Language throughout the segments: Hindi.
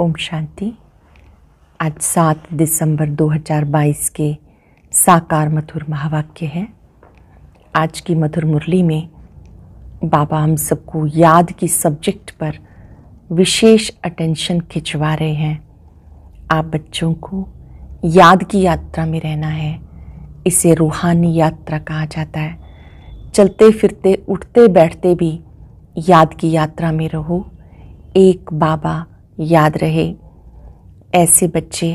ओम शांति आज सात दिसंबर 2022 के साकार मथुर महावाक्य है आज की मधुर मुरली में बाबा हम सबको याद की सब्जेक्ट पर विशेष अटेंशन खिंचवा रहे हैं आप बच्चों को याद की यात्रा में रहना है इसे रूहानी यात्रा कहा जाता है चलते फिरते उठते बैठते भी याद की यात्रा में रहो एक बाबा याद रहे ऐसे बच्चे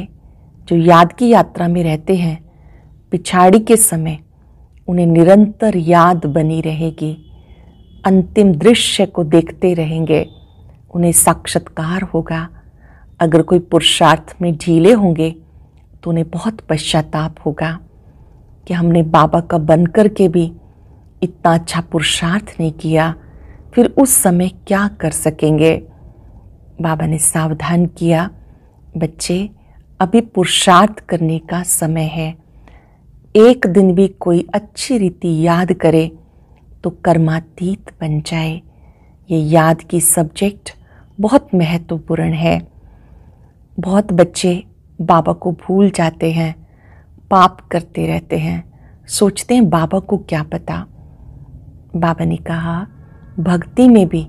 जो याद की यात्रा में रहते हैं पिछाड़ी के समय उन्हें निरंतर याद बनी रहेगी अंतिम दृश्य को देखते रहेंगे उन्हें साक्षात्कार होगा अगर कोई पुरुषार्थ में ढीले होंगे तो उन्हें बहुत पश्चाताप होगा कि हमने बाबा का बन कर के भी इतना अच्छा पुरुषार्थ नहीं किया फिर उस समय क्या कर सकेंगे बाबा ने सावधान किया बच्चे अभी पुरुषार्थ करने का समय है एक दिन भी कोई अच्छी रीति याद करे तो कर्मातीत बन जाए ये याद की सब्जेक्ट बहुत महत्वपूर्ण है बहुत बच्चे बाबा को भूल जाते हैं पाप करते रहते हैं सोचते हैं बाबा को क्या पता बाबा ने कहा भक्ति में भी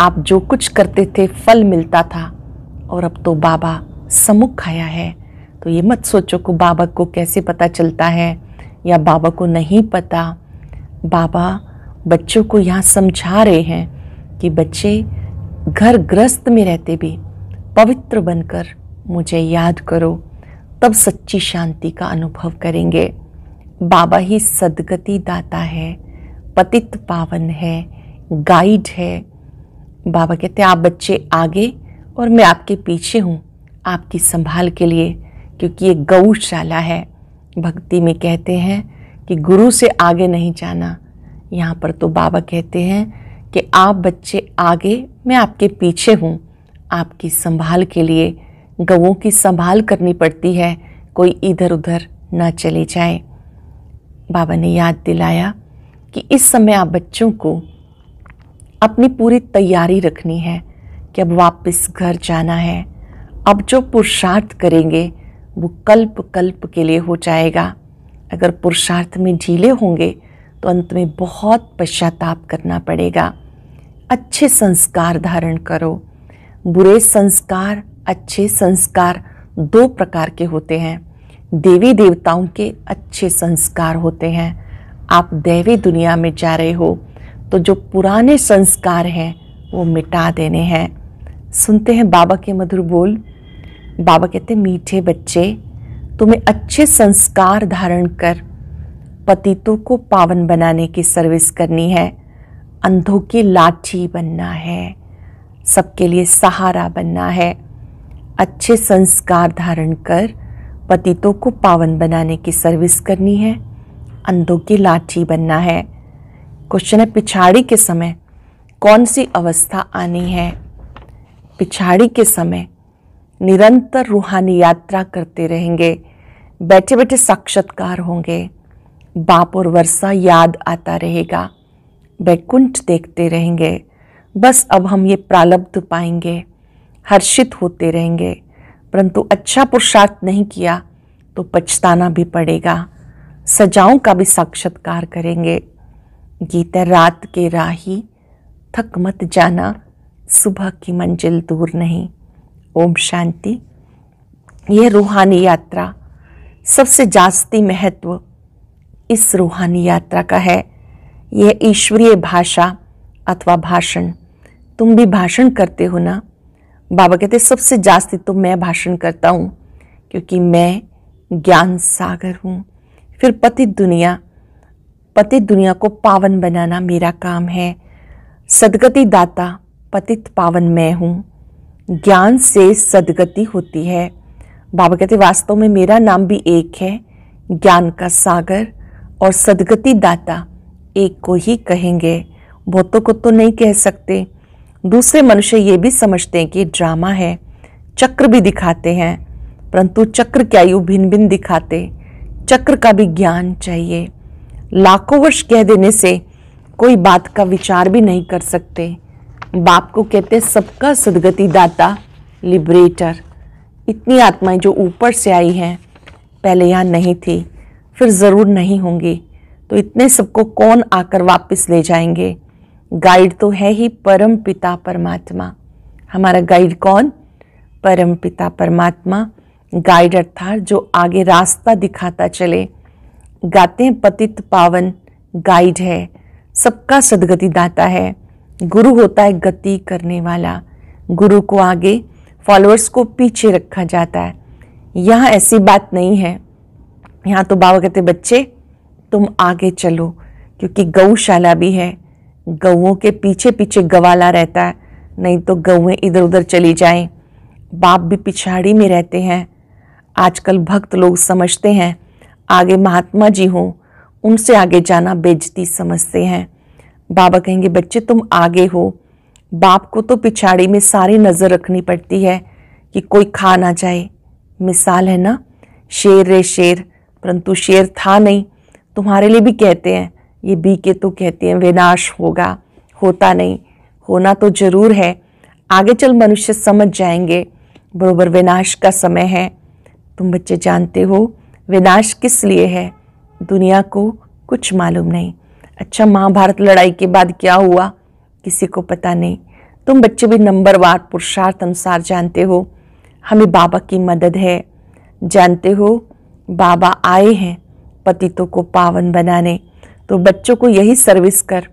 आप जो कुछ करते थे फल मिलता था और अब तो बाबा समुख खाया है तो ये मत सोचो को बाबा को कैसे पता चलता है या बाबा को नहीं पता बाबा बच्चों को यहाँ समझा रहे हैं कि बच्चे घर ग्रस्त में रहते भी पवित्र बनकर मुझे याद करो तब सच्ची शांति का अनुभव करेंगे बाबा ही सदगति दाता है पतित पावन है गाइड है बाबा कहते हैं आप बच्चे आगे और मैं आपके पीछे हूँ आपकी संभाल के लिए क्योंकि ये गौशाला है भक्ति में कहते हैं कि गुरु से आगे नहीं जाना यहाँ पर तो बाबा कहते हैं कि आप बच्चे आगे मैं आपके पीछे हूँ आपकी संभाल के लिए गवों की संभाल करनी पड़ती है कोई इधर उधर ना चले जाए बाबा ने याद दिलाया कि इस समय आप बच्चों को अपनी पूरी तैयारी रखनी है कि अब वापस घर जाना है अब जो पुरुषार्थ करेंगे वो कल्प कल्प के लिए हो जाएगा अगर पुरुषार्थ में ढीले होंगे तो अंत में बहुत पश्चाताप करना पड़ेगा अच्छे संस्कार धारण करो बुरे संस्कार अच्छे संस्कार दो प्रकार के होते हैं देवी देवताओं के अच्छे संस्कार होते हैं आप दैवी दुनिया में जा रहे हो तो जो पुराने संस्कार हैं वो मिटा देने हैं सुनते हैं बाबा के मधुर बोल बाबा कहते मीठे बच्चे तुम्हें अच्छे संस्कार धारण कर पतितों को पावन बनाने की सर्विस करनी है अंधों की लाठी बनना है सबके लिए सहारा बनना है अच्छे संस्कार धारण कर पतितों को पावन बनाने की सर्विस करनी है अंधों की लाठी बनना है क्वेश्चन है पिछाड़ी के समय कौन सी अवस्था आनी है पिछाड़ी के समय निरंतर रूहानी यात्रा करते रहेंगे बैठे बैठे साक्षात्कार होंगे बाप और वर्षा याद आता रहेगा बैकुंठ देखते रहेंगे बस अब हम ये प्रालब्ध पाएंगे हर्षित होते रहेंगे परंतु अच्छा पुरुषार्थ नहीं किया तो पछताना भी पड़ेगा सजाओं का भी साक्षात्कार करेंगे गीता रात के राही थक मत जाना सुबह की मंजिल दूर नहीं ओम शांति यह रूहानी यात्रा सबसे जास्ती महत्व इस रूहानी यात्रा का है यह ईश्वरीय भाषा अथवा भाषण तुम भी भाषण करते हो ना बाबा कहते सबसे जास्ती तो मैं भाषण करता हूँ क्योंकि मैं ज्ञान सागर हूँ फिर पति दुनिया पतित दुनिया को पावन बनाना मेरा काम है सदगति दाता पतित पावन मैं हूँ ज्ञान से सदगति होती है बाबा कहते वास्तव में मेरा नाम भी एक है ज्ञान का सागर और सदगति दाता एक को ही कहेंगे बहुतों को तो नहीं कह सकते दूसरे मनुष्य ये भी समझते हैं कि ड्रामा है चक्र भी दिखाते हैं परंतु चक्र क्या यू भिन्न भिन्न दिखाते चक्र का भी ज्ञान चाहिए लाखों वर्ष कह देने से कोई बात का विचार भी नहीं कर सकते बाप को कहते सबका सदगति दाता लिबरेटर इतनी आत्माएं जो ऊपर से आई हैं पहले यहाँ नहीं थी फिर ज़रूर नहीं होंगी तो इतने सबको कौन आकर वापस ले जाएंगे गाइड तो है ही परम पिता परमात्मा हमारा गाइड कौन परम पिता परमात्मा गाइड अर्थात जो आगे रास्ता दिखाता चले गाते हैं पतित पावन गाइड है सबका सदगति दाता है गुरु होता है गति करने वाला गुरु को आगे फॉलोअर्स को पीछे रखा जाता है यहाँ ऐसी बात नहीं है यहाँ तो बाबा कहते बच्चे तुम आगे चलो क्योंकि गौशाला भी है गऊँ के पीछे पीछे गवाला रहता है नहीं तो गऊँ इधर उधर चली जाएं बाप भी पिछाड़ी में रहते हैं आजकल भक्त लोग समझते हैं आगे महात्मा जी हों उनसे आगे जाना बेजती समझते हैं बाबा कहेंगे बच्चे तुम आगे हो बाप को तो पिछाड़ी में सारी नज़र रखनी पड़ती है कि कोई खा ना जाए मिसाल है ना शेर रे शेर परंतु शेर था नहीं तुम्हारे लिए भी कहते हैं ये बी के तो कहते हैं विनाश होगा होता नहीं होना तो जरूर है आगे चल मनुष्य समझ जाएंगे बरोबर विनाश का समय है तुम बच्चे जानते हो विनाश किस लिए है दुनिया को कुछ मालूम नहीं अच्छा महाभारत लड़ाई के बाद क्या हुआ किसी को पता नहीं तुम बच्चे भी नंबरवार पुरुषार्थ अनुसार जानते हो हमें बाबा की मदद है जानते हो बाबा आए हैं पतितों को पावन बनाने तो बच्चों को यही सर्विस कर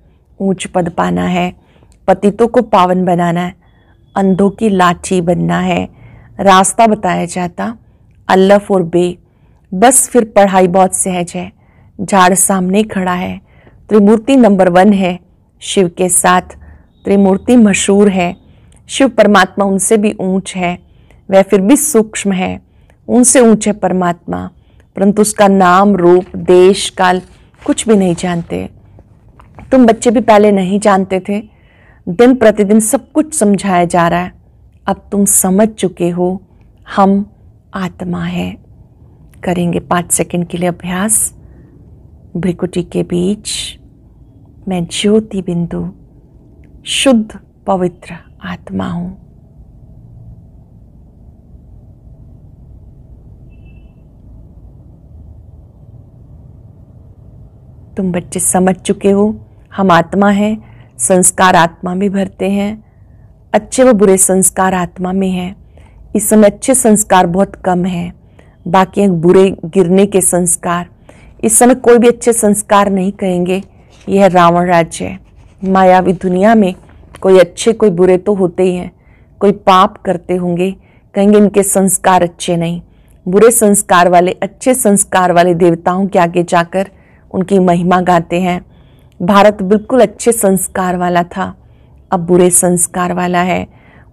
ऊंच पद पाना है पतितों को पावन बनाना है अंधों की लाठी बनना है रास्ता बताया जाता अल्लाह फोर बे बस फिर पढ़ाई बहुत सहज है झाड़ सामने खड़ा है त्रिमूर्ति नंबर वन है शिव के साथ त्रिमूर्ति मशहूर है शिव परमात्मा उनसे भी ऊंच है वह फिर भी सूक्ष्म है उनसे ऊंच है परमात्मा परंतु उसका नाम रूप देश काल कुछ भी नहीं जानते तुम बच्चे भी पहले नहीं जानते थे दिन प्रतिदिन सब कुछ समझाया जा रहा है अब तुम समझ चुके हो हम आत्मा है करेंगे पाँच सेकंड के लिए अभ्यास भ्रिकुटी के बीच मैं ज्योति बिंदु शुद्ध पवित्र आत्मा हूँ तुम बच्चे समझ चुके हो हम आत्मा हैं संस्कार आत्मा में भरते हैं अच्छे व बुरे संस्कार आत्मा में हैं इस समय अच्छे संस्कार बहुत कम हैं बाकी बुरे गिरने के संस्कार इस समय कोई भी अच्छे संस्कार नहीं कहेंगे यह रावण राज्य है मायावी दुनिया में कोई अच्छे कोई बुरे तो होते ही हैं कोई पाप करते होंगे कहेंगे इनके संस्कार अच्छे नहीं बुरे संस्कार वाले अच्छे संस्कार वाले देवताओं के आगे जाकर उनकी महिमा गाते हैं भारत बिल्कुल अच्छे संस्कार वाला था अब बुरे संस्कार वाला है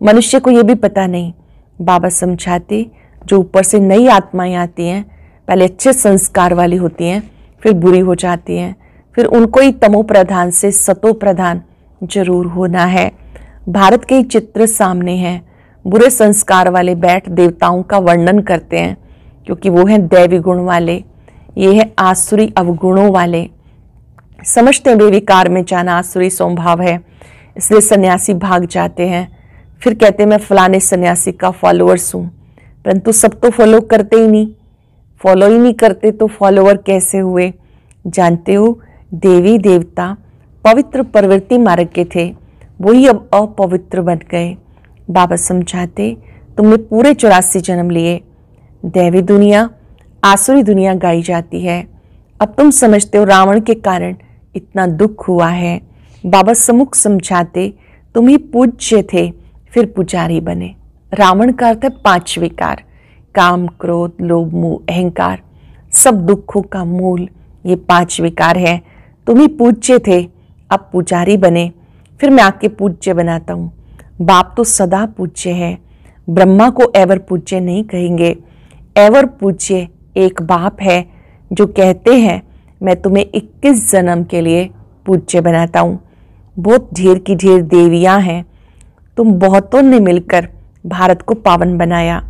मनुष्य को ये भी पता नहीं बाबा समझाते जो ऊपर से नई आत्माएं आती हैं पहले अच्छे संस्कार वाली होती हैं फिर बुरी हो जाती हैं फिर उनको ही तमो प्रधान से सतो प्रधान जरूर होना है भारत के ही चित्र सामने हैं बुरे संस्कार वाले बैठ देवताओं का वर्णन करते हैं क्योंकि वो हैं दैवी गुण वाले ये है आसुरी अवगुणों वाले समझते हैं बेविकार में जाना आसुरी स्वभाव है इसलिए सन्यासी भाग जाते हैं फिर कहते हैं मैं फलाने सन्यासी का फॉलोअर्स हूँ परंतु सब तो फॉलो करते ही नहीं फॉलो ही नहीं करते तो फॉलोअर कैसे हुए जानते हो देवी देवता पवित्र प्रवृत्ति मार्ग के थे वही अब अपवित्र बन गए बाबा समझाते तुमने पूरे चौरासी जन्म लिए दैवी दुनिया आसुरी दुनिया गाई जाती है अब तुम समझते हो रावण के कारण इतना दुख हुआ है बाबा समुख समझाते तुम ही पूज्य थे फिर पुजारी बने रावण का अर्थ है पांच विकार काम क्रोध लोभ मोह अहंकार सब दुखों का मूल ये पांच विकार है तुम ही पूज्य थे अब पुजारी बने फिर मैं आपके पूज्य बनाता हूँ बाप तो सदा पूज्य है ब्रह्मा को एवर पूज्य नहीं कहेंगे एवर पूज्य एक बाप है जो कहते हैं मैं तुम्हें 21 जन्म के लिए पूज्य बनाता हूँ बहुत ढेर की ढेर देवियाँ हैं तुम बहुतों ने मिलकर भारत को पावन बनाया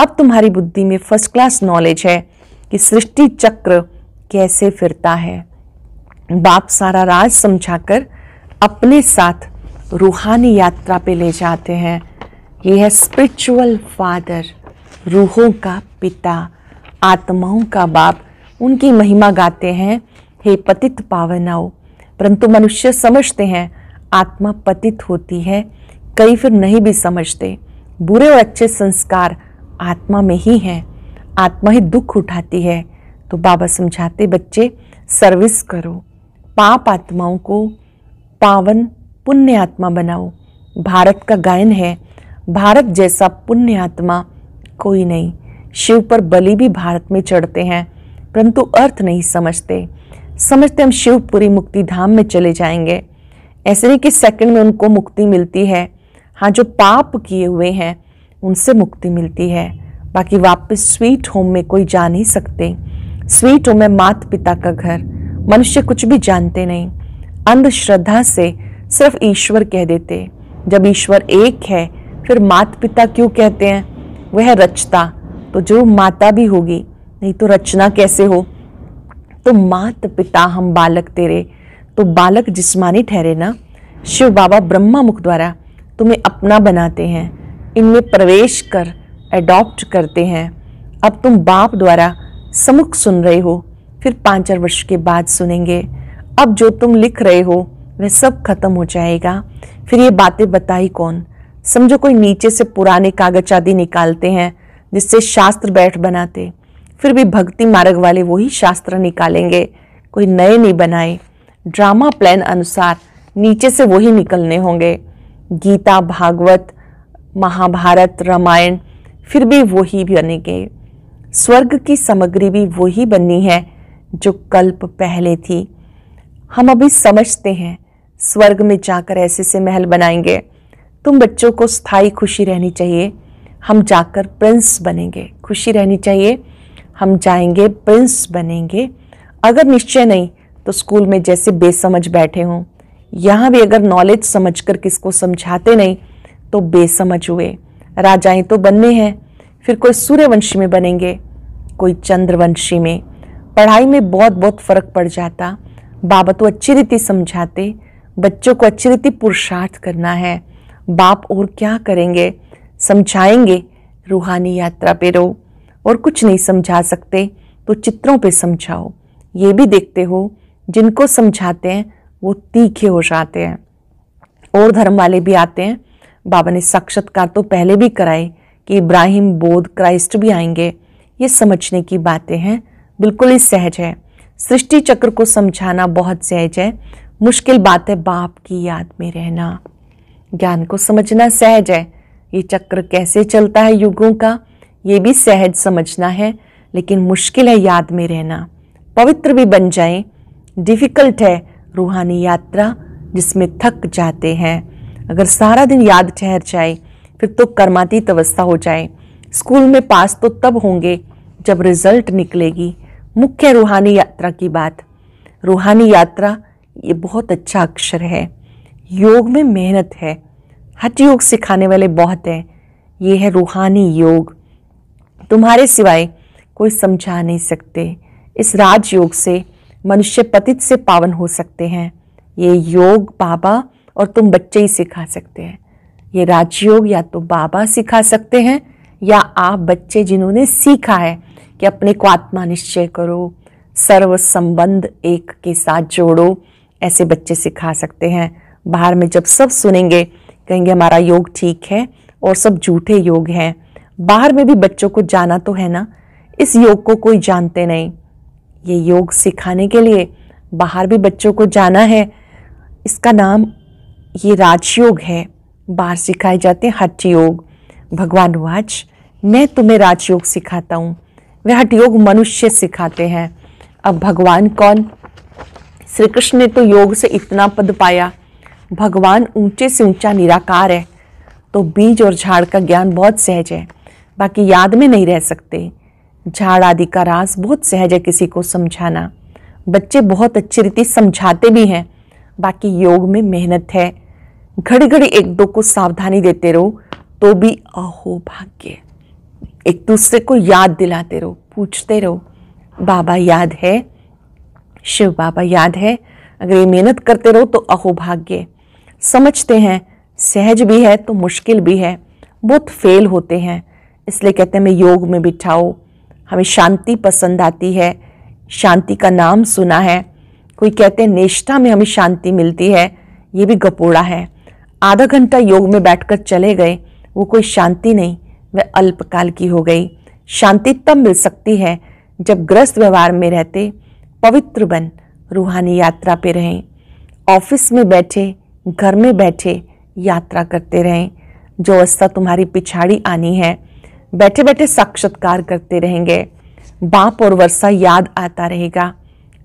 अब तुम्हारी बुद्धि में फर्स्ट क्लास नॉलेज है कि सृष्टि चक्र कैसे फिरता है बाप सारा राज समझाकर अपने साथ रूहानी यात्रा पे ले जाते हैं ये है स्पिरिचुअल फादर रूहों का पिता आत्माओं का बाप उनकी महिमा गाते हैं हे पतित पावनाओ परंतु मनुष्य समझते हैं आत्मा पतित होती है कई फिर नहीं भी समझते बुरे और अच्छे संस्कार आत्मा में ही हैं आत्मा ही दुख उठाती है तो बाबा समझाते बच्चे सर्विस करो पाप आत्माओं को पावन पुण्य आत्मा बनाओ भारत का गायन है भारत जैसा पुण्य आत्मा कोई नहीं शिव पर बलि भी भारत में चढ़ते हैं परंतु अर्थ नहीं समझते समझते हम शिवपुरी मुक्ति धाम में चले जाएंगे ऐसे नहीं कि सेकंड में उनको मुक्ति मिलती है हाँ जो पाप किए हुए हैं उनसे मुक्ति मिलती है बाकी वापस स्वीट होम में कोई जा नहीं सकते स्वीट होम है मात पिता का घर मनुष्य कुछ भी जानते नहीं अंधश्रद्धा से सिर्फ ईश्वर कह देते जब ईश्वर एक है फिर मात पिता क्यों कहते हैं वह है रचता तो जो माता भी होगी नहीं तो रचना कैसे हो तो मात पिता हम बालक तेरे तो बालक जिस्मानी ठहरे ना शिव बाबा ब्रह्मा मुख द्वारा तुम्हें अपना बनाते हैं इनमें प्रवेश कर एडॉप्ट करते हैं अब तुम बाप द्वारा समुख सुन रहे हो फिर पाँच चार वर्ष के बाद सुनेंगे अब जो तुम लिख रहे हो वह सब खत्म हो जाएगा फिर ये बातें बताई कौन समझो कोई नीचे से पुराने कागज आदि निकालते हैं जिससे शास्त्र बैठ बनाते फिर भी भक्ति मार्ग वाले वही शास्त्र निकालेंगे कोई नए नहीं बनाए ड्रामा प्लान अनुसार नीचे से वही निकलने होंगे गीता भागवत महाभारत रामायण फिर भी वही बनेंगे स्वर्ग की सामग्री भी वही बननी है जो कल्प पहले थी हम अभी समझते हैं स्वर्ग में जाकर ऐसे से महल बनाएंगे तुम बच्चों को स्थायी खुशी रहनी चाहिए हम जाकर प्रिंस बनेंगे खुशी रहनी चाहिए हम जाएंगे प्रिंस बनेंगे अगर निश्चय नहीं तो स्कूल में जैसे बेसमझ बैठे हों यहाँ भी अगर नॉलेज समझकर किसको समझाते नहीं तो बेसमझ हुए राजाएं तो बनने हैं फिर कोई सूर्यवंशी में बनेंगे कोई चंद्रवंशी में पढ़ाई में बहुत बहुत फर्क पड़ जाता बाबा तो अच्छी रीति समझाते बच्चों को अच्छी रीति पुरुषार्थ करना है बाप और क्या करेंगे समझाएंगे रूहानी यात्रा पे रहो और कुछ नहीं समझा सकते तो चित्रों पे समझाओ ये भी देखते हो जिनको समझाते हैं वो तीखे हो जाते हैं और धर्म वाले भी आते हैं बाबा ने साक्षात्कार तो पहले भी कराए कि इब्राहिम बोध क्राइस्ट भी आएंगे ये समझने की बातें हैं बिल्कुल ही सहज है सृष्टि चक्र को समझाना बहुत सहज है मुश्किल बात है बाप की याद में रहना ज्ञान को समझना सहज है ये चक्र कैसे चलता है युगों का ये भी सहज समझना है लेकिन मुश्किल है याद में रहना पवित्र भी बन जाए डिफ़िकल्ट है रूहानी यात्रा जिसमें थक जाते हैं अगर सारा दिन याद ठहर जाए फिर तो कर्मातीत अवस्था हो जाए स्कूल में पास तो तब होंगे जब रिजल्ट निकलेगी मुख्य रूहानी यात्रा की बात रूहानी यात्रा ये बहुत अच्छा अक्षर है योग में मेहनत है हट योग सिखाने वाले बहुत हैं ये है रूहानी योग तुम्हारे सिवाय कोई समझा नहीं सकते इस राजयोग से मनुष्य पतित से पावन हो सकते हैं ये योग बाबा और तुम बच्चे ही सिखा सकते हैं ये राजयोग या तो बाबा सिखा सकते हैं या आप बच्चे जिन्होंने सीखा है कि अपने को आत्मा निश्चय करो सर्व संबंध एक के साथ जोड़ो ऐसे बच्चे सिखा सकते हैं बाहर में जब सब सुनेंगे कहेंगे हमारा योग ठीक है और सब झूठे योग हैं बाहर में भी बच्चों को जाना तो है ना इस योग को कोई जानते नहीं ये योग सिखाने के लिए बाहर भी बच्चों को जाना है इसका नाम ये राजयोग है बाहर सिखाए जाते हैं हठ योग भगवान वाच मैं तुम्हें राजयोग सिखाता हूँ वह हठ योग मनुष्य सिखाते हैं अब भगवान कौन श्री कृष्ण ने तो योग से इतना पद पाया भगवान ऊंचे से ऊंचा निराकार है तो बीज और झाड़ का ज्ञान बहुत सहज है बाकी याद में नहीं रह सकते झाड़ आदि का रास बहुत सहज है किसी को समझाना बच्चे बहुत अच्छी रीति समझाते भी हैं बाकी योग में मेहनत है घड़ी घड़ी एक दो को सावधानी देते रहो तो भी अहो भाग्य एक दूसरे को याद दिलाते रहो पूछते रहो बाबा याद है शिव बाबा याद है अगर ये मेहनत करते रहो तो अहो भाग्य समझते हैं सहज भी है तो मुश्किल भी है बहुत फेल होते हैं इसलिए कहते हैं मैं योग में बिठाओ हमें शांति पसंद आती है शांति का नाम सुना है कोई कहते हैं निष्ठा में हमें शांति मिलती है ये भी गपोड़ा है आधा घंटा योग में बैठकर चले गए वो कोई शांति नहीं वह अल्पकाल की हो गई शांति तब मिल सकती है जब ग्रस्त व्यवहार में रहते पवित्र बन रूहानी यात्रा पे रहें ऑफिस में बैठे घर में बैठे यात्रा करते रहें जो अवस्था तुम्हारी पिछाड़ी आनी है बैठे बैठे साक्षात्कार करते रहेंगे बाप और वर्षा याद आता रहेगा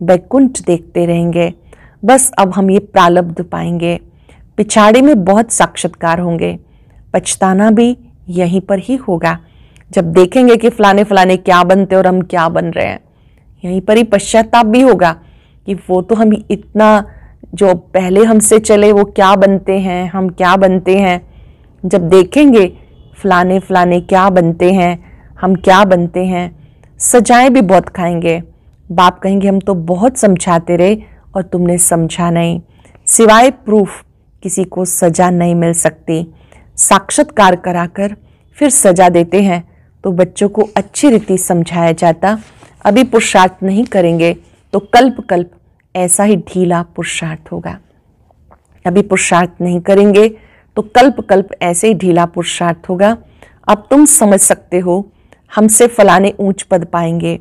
बैकुंठ देखते रहेंगे बस अब हम ये प्रालब्ध पाएंगे पिछाड़े में बहुत साक्षात्कार होंगे पछताना भी यहीं पर ही होगा जब देखेंगे कि फलाने फलाने क्या बनते और हम क्या बन रहे हैं यहीं पर ही पश्चाताप भी होगा कि वो तो हम इतना जो पहले हमसे चले वो क्या बनते हैं हम क्या बनते हैं जब देखेंगे फ़लाने फ़लाने क्या बनते हैं हम क्या बनते हैं सजाएं भी बहुत खाएंगे बाप कहेंगे हम तो बहुत समझाते रहे और तुमने समझा नहीं सिवाय प्रूफ किसी को सजा नहीं मिल सकती साक्षात्कार कराकर फिर सजा देते हैं तो बच्चों को अच्छी रीति समझाया जाता अभी पुरुषार्थ नहीं करेंगे तो कल्प कल्प ऐसा ही ढीला पुरुषार्थ होगा अभी पुरुषार्थ नहीं करेंगे तो कल्प कल्प ऐसे ही ढीला पुरुषार्थ होगा अब तुम समझ सकते हो हमसे फलाने ऊंच पद पाएंगे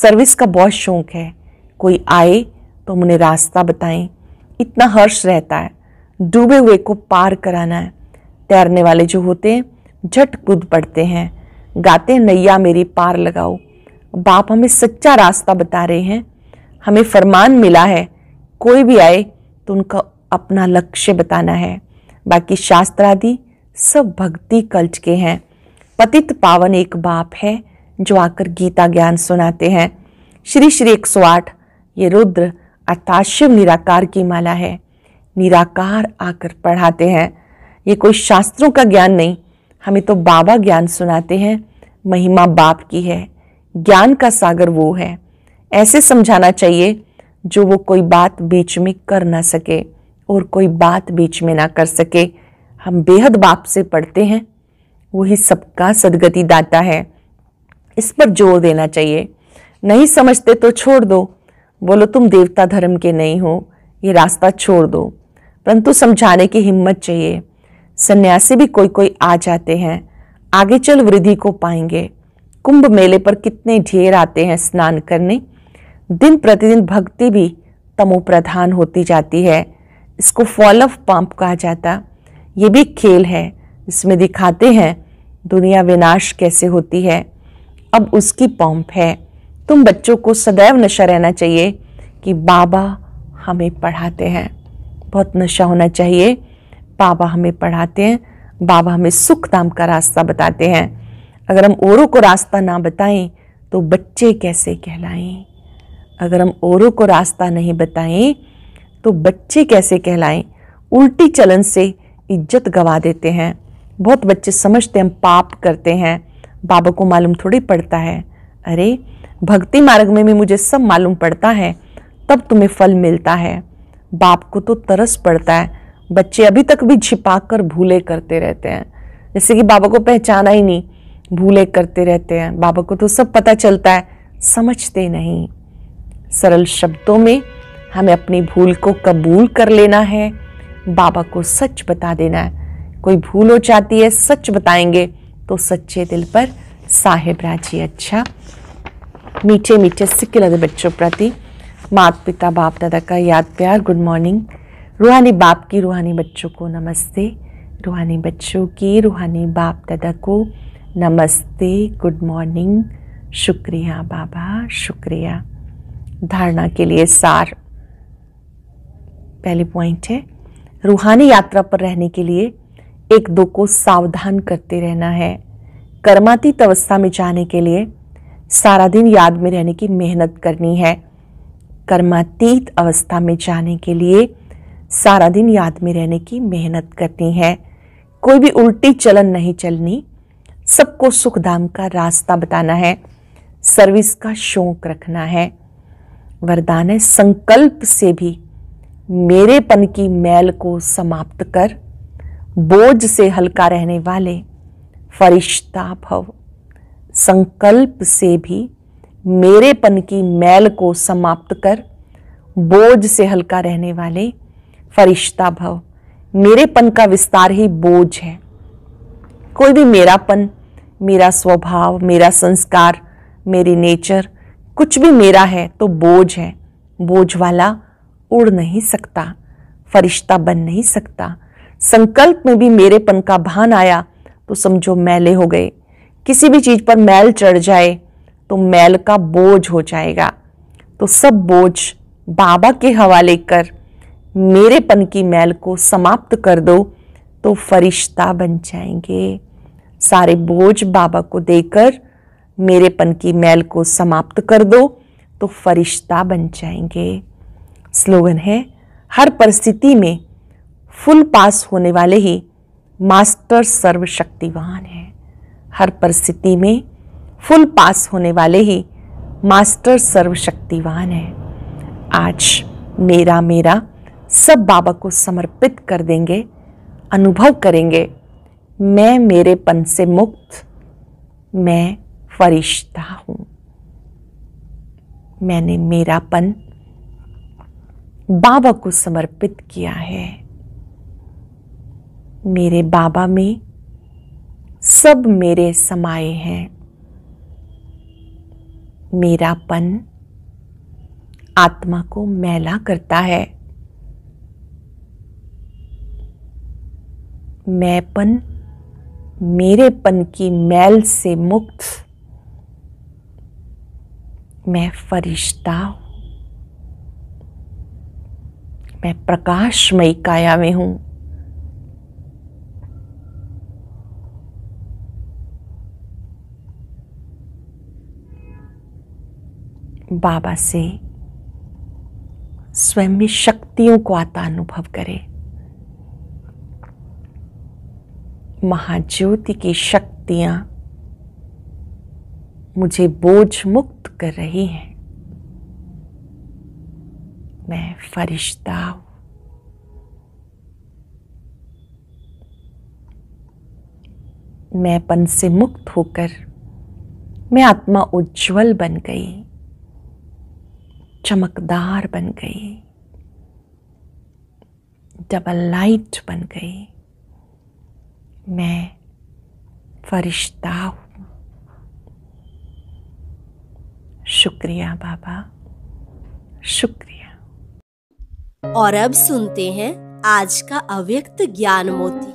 सर्विस का बहुत शौक है कोई आए तो हम उन्हें रास्ता बताएं इतना हर्ष रहता है डूबे हुए को पार कराना है तैरने वाले जो होते हैं झट कूद पड़ते हैं गाते हैं नैया मेरी पार लगाओ बाप हमें सच्चा रास्ता बता रहे हैं हमें फरमान मिला है कोई भी आए तो उनका अपना लक्ष्य बताना है बाकी शास्त्र आदि सब भक्ति कल्च के हैं पतित पावन एक बाप है जो आकर गीता ज्ञान सुनाते हैं श्री श्री एक आठ ये रुद्र अर्थात शिव निराकार की माला है निराकार आकर पढ़ाते हैं ये कोई शास्त्रों का ज्ञान नहीं हमें तो बाबा ज्ञान सुनाते हैं महिमा बाप की है ज्ञान का सागर वो है ऐसे समझाना चाहिए जो वो कोई बात बीच में कर ना सके और कोई बात बीच में ना कर सके हम बेहद बाप से पढ़ते हैं वही सबका सदगति दाता है इस पर जोर देना चाहिए नहीं समझते तो छोड़ दो बोलो तुम देवता धर्म के नहीं हो ये रास्ता छोड़ दो परंतु समझाने की हिम्मत चाहिए सन्यासी भी कोई कोई आ जाते हैं आगे चल वृद्धि को पाएंगे कुंभ मेले पर कितने ढेर आते हैं स्नान करने दिन प्रतिदिन भक्ति भी तमोप्रधान होती जाती है इसको फॉल ऑफ पंप कहा जाता ये भी खेल है इसमें दिखाते हैं दुनिया विनाश कैसे होती है अब उसकी पंप है तुम बच्चों को सदैव नशा रहना चाहिए कि बाबा हमें पढ़ाते हैं बहुत नशा होना चाहिए बाबा हमें पढ़ाते हैं बाबा हमें सुख धाम का रास्ता बताते हैं अगर हम औरों को रास्ता ना बताएं तो बच्चे कैसे कहलाएं अगर हम औरों को रास्ता नहीं बताएं तो बच्चे कैसे कहलाएं उल्टी चलन से इज्जत गवा देते हैं बहुत बच्चे समझते हैं पाप करते हैं बाबा को मालूम थोड़ी पड़ता है अरे भक्ति मार्ग में भी मुझे सब मालूम पड़ता है तब तुम्हें फल मिलता है बाप को तो तरस पड़ता है बच्चे अभी तक भी छिपा कर भूले करते रहते हैं जैसे कि बाबा को पहचाना ही नहीं भूले करते रहते हैं बाबा को तो सब पता चलता है समझते नहीं सरल शब्दों में हमें अपनी भूल को कबूल कर लेना है बाबा को सच बता देना है कोई भूल हो जाती है सच बताएंगे तो सच्चे दिल पर साहेब राजी अच्छा मीठे मीठे सिक्के लगे बच्चों प्रति माता पिता बाप दादा का याद प्यार गुड मॉर्निंग रूहानी बाप की रूहानी बच्चों को नमस्ते रूहानी बच्चों की रूहानी बाप दादा को नमस्ते गुड मॉर्निंग शुक्रिया बाबा शुक्रिया धारणा के लिए सार पहले पॉइंट है रूहानी यात्रा पर रहने के लिए एक दो को सावधान करते रहना है कर्मातीत अवस्था में जाने के लिए सारा दिन याद में रहने की मेहनत करनी है कर्मातीत अवस्था में जाने के लिए सारा दिन याद में रहने की मेहनत करनी है कोई भी उल्टी चलन नहीं चलनी सबको सुखधाम का रास्ता बताना है सर्विस का शौक रखना है वरदान है संकल्प से भी मेरेपन की मैल को समाप्त कर बोझ से हल्का रहने वाले फरिश्ता भव संकल्प से भी मेरेपन की मैल को समाप्त कर बोझ से हल्का रहने वाले फरिश्ता भव मेरेपन का विस्तार ही बोझ है कोई भी मेरापन मेरा स्वभाव मेरा संस्कार मेरी नेचर कुछ भी मेरा है तो बोझ है बोझ वाला उड़ नहीं सकता फरिश्ता बन नहीं सकता संकल्प में भी मेरेपन का भान आया तो समझो मैले हो गए किसी भी चीज पर मैल चढ़ जाए तो मैल का बोझ हो जाएगा तो सब बोझ बाबा के हवाले कर मेरेपन की मैल को समाप्त कर दो तो फरिश्ता बन जाएंगे सारे बोझ बाबा को देकर मेरेपन की मैल को समाप्त कर दो तो फरिश्ता बन जाएंगे स्लोगन है हर परिस्थिति में फुल पास होने वाले ही मास्टर सर्वशक्तिवान है हर परिस्थिति में फुल पास होने वाले ही मास्टर सर्वशक्तिवान है आज मेरा मेरा सब बाबा को समर्पित कर देंगे अनुभव करेंगे मैं मेरे पन से मुक्त मैं फरिश्ता हूँ मैंने मेरा पन बाबा को समर्पित किया है मेरे बाबा में सब मेरे समाये हैं मेरापन आत्मा को मैला करता है मैंपन मेरेपन की मैल से मुक्त मैं फरिश्ता हूं मैं प्रकाशमयी काया में हूं बाबा से स्वयं में शक्तियों को आता अनुभव करें महाज्योति की शक्तियां मुझे बोझ मुक्त कर रही हैं मैं फरिश्ता मैं पन से मुक्त होकर मैं आत्मा उज्जवल बन गई चमकदार बन गई डबल लाइट बन गई मैं फरिश्ता हूँ शुक्रिया बाबा शुक्रिया और अब सुनते हैं आज का अव्यक्त ज्ञान मोती